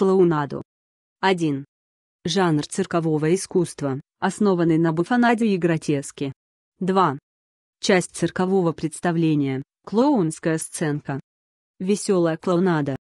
клоунаду. 1. Жанр циркового искусства, основанный на буфонаде и гротеске. 2. Часть циркового представления, клоунская сценка. Веселая клоунада.